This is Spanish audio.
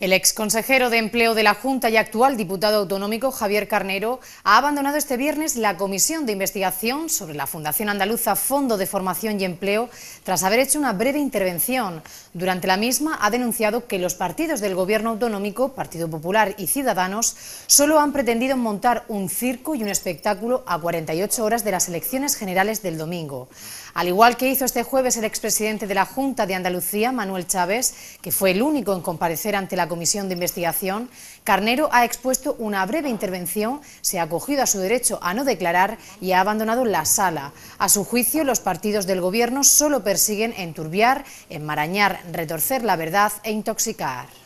El exconsejero de Empleo de la Junta y actual diputado autonómico Javier Carnero ha abandonado este viernes la comisión de investigación sobre la Fundación Andaluza Fondo de Formación y Empleo tras haber hecho una breve intervención. Durante la misma ha denunciado que los partidos del Gobierno autonómico, Partido Popular y Ciudadanos, solo han pretendido montar un circo y un espectáculo a 48 horas de las elecciones generales del domingo. Al igual que hizo este jueves el expresidente de la Junta de Andalucía, Manuel Chávez, que fue el único en comparecer ante la la Comisión de Investigación, Carnero ha expuesto una breve intervención, se ha acogido a su derecho a no declarar y ha abandonado la sala. A su juicio, los partidos del Gobierno solo persiguen enturbiar, enmarañar, retorcer la verdad e intoxicar.